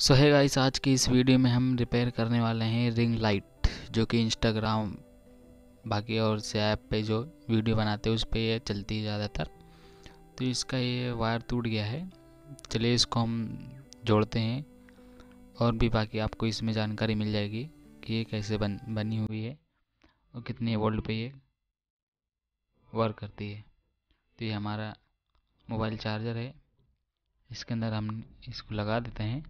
सो है गाइस आज की इस वीडियो में हम रिपेयर करने वाले हैं रिंग लाइट जो कि इंस्टाग्राम बाकी और से ऐप पे जो वीडियो बनाते हैं उस पर ये चलती है ज़्यादातर तो इसका ये वायर टूट गया है चलिए इसको हम जोड़ते हैं और भी बाकी आपको इसमें जानकारी मिल जाएगी कि ये कैसे बन बनी हुई है और कितने वोल्ट पे ये वर्क करती है तो ये हमारा मोबाइल चार्जर है इसके अंदर हम इसको लगा देते हैं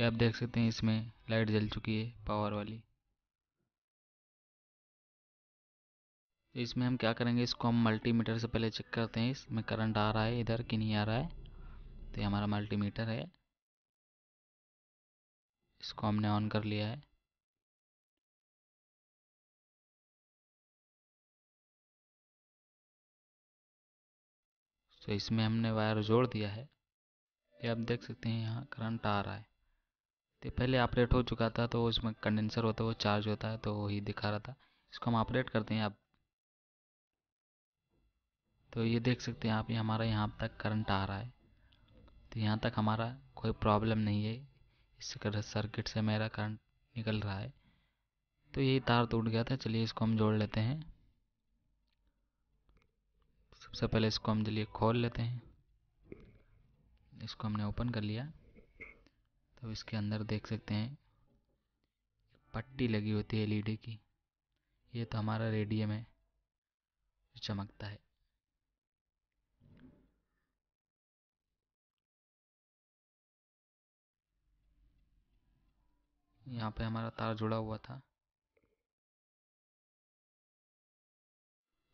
ये आप देख सकते हैं इसमें लाइट जल चुकी है पावर वाली इसमें हम क्या करेंगे इसको हम मल्टीमीटर से पहले चेक करते हैं इसमें करंट आ रहा है इधर कि नहीं आ रहा है तो ये हमारा मल्टीमीटर है इसको हमने ऑन कर लिया है तो इसमें हमने वायर जोड़ दिया है ये आप देख सकते हैं यहाँ करंट आ रहा है तो पहले ऑपरेट हो चुका था तो उसमें कंडेंसर होता है वो चार्ज होता है तो वही दिखा रहा था इसको हम ऑपरेट करते हैं आप तो ये देख सकते हैं आप ये हमारा यहाँ तक करंट आ रहा है तो यहाँ तक हमारा कोई प्रॉब्लम नहीं है इस सर्किट से मेरा करंट निकल रहा है तो यही तार टूट गया था चलिए इसको हम जोड़ लेते हैं सबसे पहले इसको हम चलिए खोल लेते हैं इसको हमने ओपन कर लिया तो इसके अंदर देख सकते हैं पट्टी लगी होती है एलईडी की ये तो हमारा रेडियम है चमकता है यहाँ पे हमारा तार जुड़ा हुआ था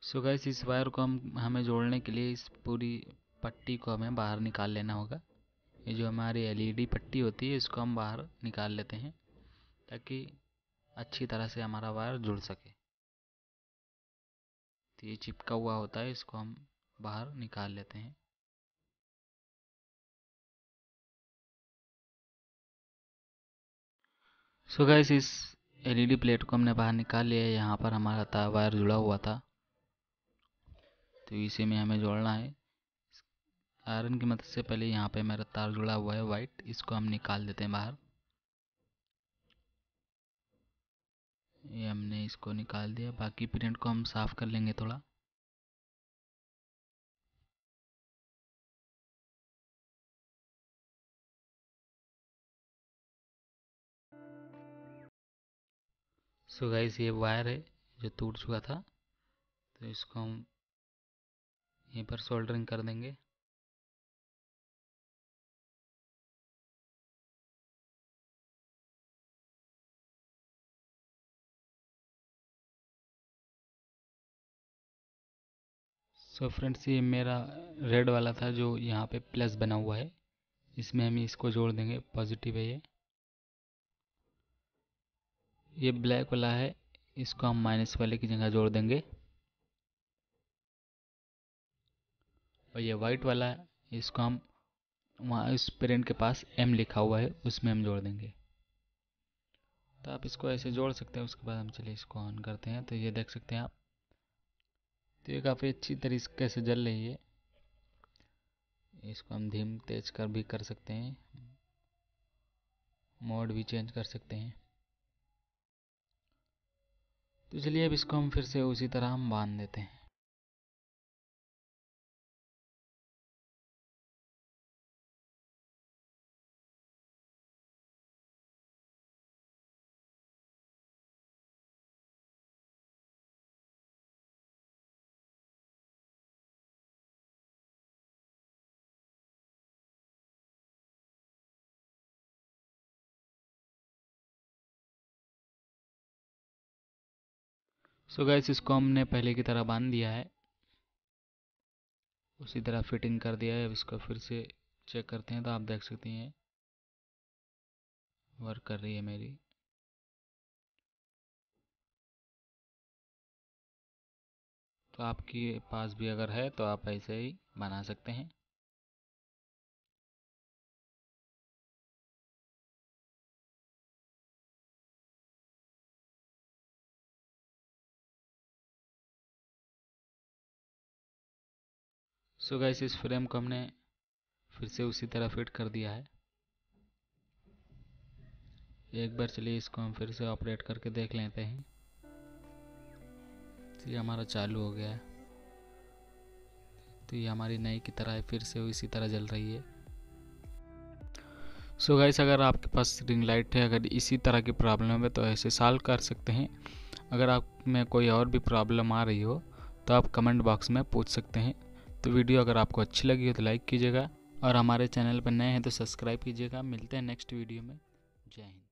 सो so गैस इस वायर को हम हमें जोड़ने के लिए इस पूरी पट्टी को हमें बाहर निकाल लेना होगा ये जो हमारी एल ई डी पट्टी होती है इसको हम बाहर निकाल लेते हैं ताकि अच्छी तरह से हमारा वायर जुड़ सके तो ये चिपका हुआ होता है इसको हम बाहर निकाल लेते हैं सो so गैस इस एलईडी प्लेट e को हमने बाहर निकाल लिया है यहाँ पर हमारा तार वायर जुड़ा हुआ था तो इसी में हमें जोड़ना है आयरन की मदद से पहले यहाँ पे मेरा तार जुड़ा हुआ है वाइट इसको हम निकाल देते हैं बाहर ये हमने इसको निकाल दिया बाकी प्रिंट को हम साफ़ कर लेंगे थोड़ा सो गाइस ये वायर है जो टूट चुका था तो इसको हम यहीं पर सोल्डरिंग कर देंगे सो फ्रेंड्स ये मेरा रेड वाला था जो यहाँ पे प्लस बना हुआ है इसमें हम इसको जोड़ देंगे पॉजिटिव है ये ये ब्लैक वाला है इसको हम माइनस वाले की जगह जोड़ देंगे और ये वाइट वाला है इसको हम वहाँ इस पेरेंट के पास एम लिखा हुआ है उसमें हम जोड़ देंगे तो आप इसको ऐसे जोड़ सकते हैं उसके बाद हम चलिए इसको ऑन करते हैं तो ये देख सकते हैं आप तो ये काफ़ी अच्छी तरीके से जल रही है इसको हम धीम तेज कर भी कर सकते हैं मोड भी चेंज कर सकते हैं तो चलिए अब इसको हम फिर से उसी तरह हम बांध देते हैं सो so गैस इसको हमने पहले की तरह बांध दिया है उसी तरह फिटिंग कर दिया है अब इसको फिर से चेक करते हैं तो आप देख सकते हैं वर्क कर रही है मेरी तो आपके पास भी अगर है तो आप ऐसे ही बना सकते हैं सो so गैस इस फ्रेम को हमने फिर से उसी तरह फिट कर दिया है एक बार चलिए इसको हम फिर से ऑपरेट करके देख लेते हैं तो ये हमारा चालू हो गया है तो ये हमारी नई की तरह फिर से इसी तरह जल रही है सो so गाइस अगर आपके पास रिंग लाइट है अगर इसी तरह की प्रॉब्लम है तो ऐसे सॉल्व कर सकते हैं अगर आप में कोई और भी प्रॉब्लम आ रही हो तो आप कमेंट बॉक्स में पूछ सकते हैं तो वीडियो अगर आपको अच्छी लगी हो तो लाइक कीजिएगा और हमारे चैनल पर नए हैं तो सब्सक्राइब कीजिएगा मिलते हैं नेक्स्ट वीडियो में जय हिंद